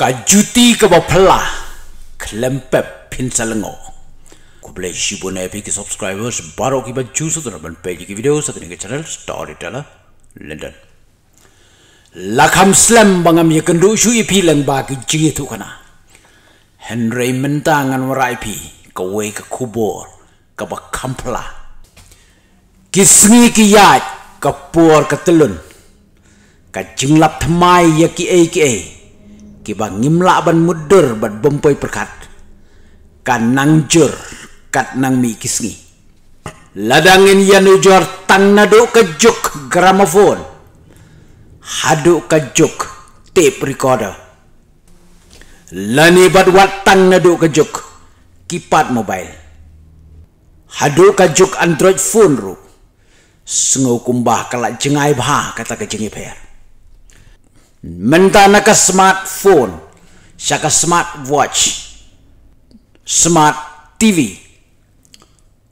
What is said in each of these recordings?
kajuti ke bawah pelah kelempep pinsa lengok ku boleh shibu nepi ke subscribers baru ki baju satu nampan pagi ke video satu ke channel storyteller lah. london lakam slam bangam ye ya kendu shu ipi ya leng bagi jitu kana henry mentangan warai pi ke wei ke kubur ke bawah kampla kisngi ki yaj ke puar ke telun ke jinglap temai ye ki ei ki ei kiba ngimla ban mudder bat bompoy perkat kan nang jur kat nang mi kisngi ladangin yan ujar tang nado kejuk gramofon hadu kejuk tape recorder lani bat wat tang nado kejuk kipat mobile hadu kejuk android phone ru sengau kumbah kalak jengai bah kata kejengi per. Minta nak smartphone, siya ka smartwatch, smart TV,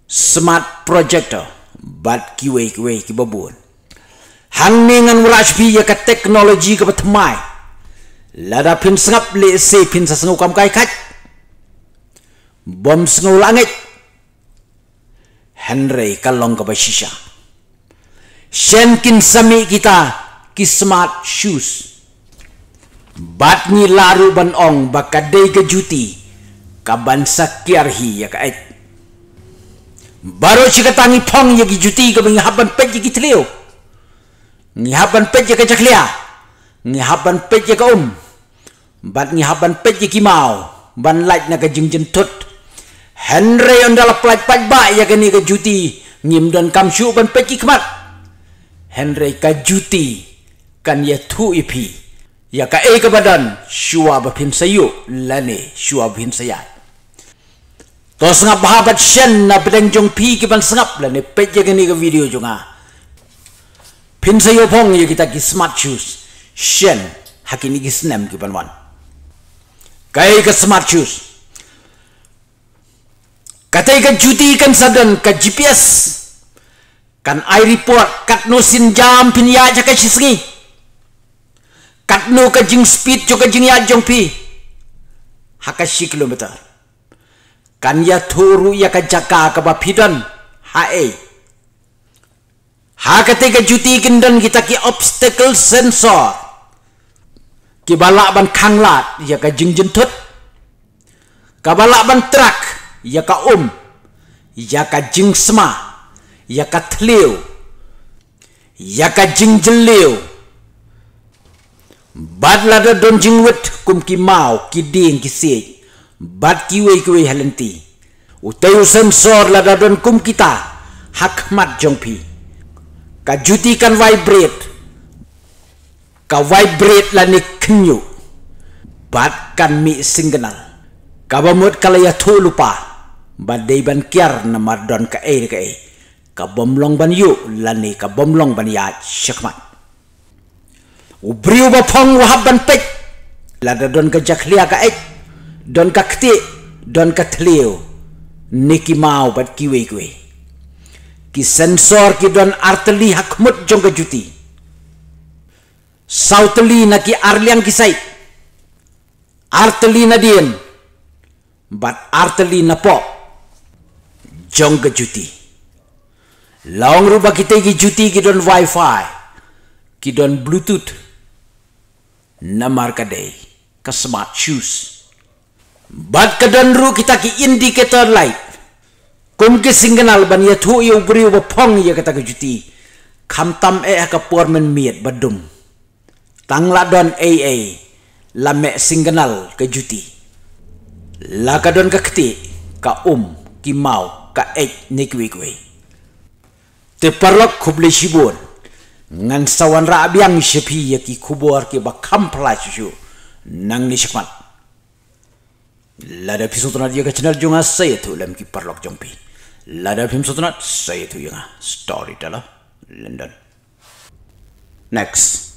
smart projector, but kiwi kiwi kibabun. Hangningan wala siya biya ka teknologi ka patamay. Lada pin sangap li isi pin sa sangu kai kat. Bom sangu langit. Henry kalong ka ba Shenkin sami kita ki smart shoes. Bat ni laru ban ong bakadai ke juti kaban sakiarhi ya kait. Baru si ketangi pong ya juti ke menghaban pet ya kitleo. Menghaban pet ya kecaklia. Menghaban pet ya kaum. Bat menghaban pet ya kimau. Ban lait na kajing jentut. Henry yang dalam pelat pat ba ya kini ke juti. Ngim dan kamsyu ban pet ya kemat. Henry kajuti kan ya tu ipi ya ka e ka badan shua ba phim sayu lani shua bhin saya to sanga bahabat shen na bedeng jong pi ki ban sangap lani pe je ni ka video junga Pin sayu phong ye kita ki smart shoes shen hakini ki snam ki ban wan kai eh ka smart shoes kata ikan juti kan sadan ka gps kan i report kat nosin jam pin ya jaka shisngi kat no ka jing speed jo ka jing ya jong pi ha ka shi kilometer kan ya thoru ya ka jaka ka ba phidan ha e ha ka te ka juti kindan kita ki obstacle sensor ki balak ban khanglat ya ka jing jin thut ka balak ban truck ya ka um ya ka jing sma ya ka thliu ya ka jing jin leo bat la da don jing wet kum ki maw ki ding ki se bat ki wey ki wey halanti u tayu sam sor la da don kum kita hak mat jong pi ka juti kan vibrate ka vibrate la ni knyu bat kan mi singnal ka ba mot kala ya tholu pa ba dei ban kyar na mar don ka e ka e ka bomlong ban yu la ni ka bomlong ban ya shakmat u briw ba phong wa habban don ka jakhlia ka ek don ka kti don ka thliu niki mau bat ki kwe ki sensor ki don arteli hakmut jong ka juti sautli na ki arliang ki sai artli na dien bat artli na po jong ka juti long ruba kita ki juti ki don wifi ki don bluetooth na markaday ka smart shoes. Bad ka danru kita ki indicator light. Kung ki singanal ban ya thu ya ubri ya pong ya kata ka juti. tam e eh ka porman miet badum. Tangla don a la me singanal ka juti. La ka don ka kti ka um ki mau ka ek nikwikwe. Te parlok kubli shibun ngan sawan rabiang abyang shapi yaki kubor ki ba kampla shu nang ni shikmat lada pi sutunat yaka channel junga saya tu lem ki parlok jong pi lada pi sutunat saya tu yanga ah, story storyteller london next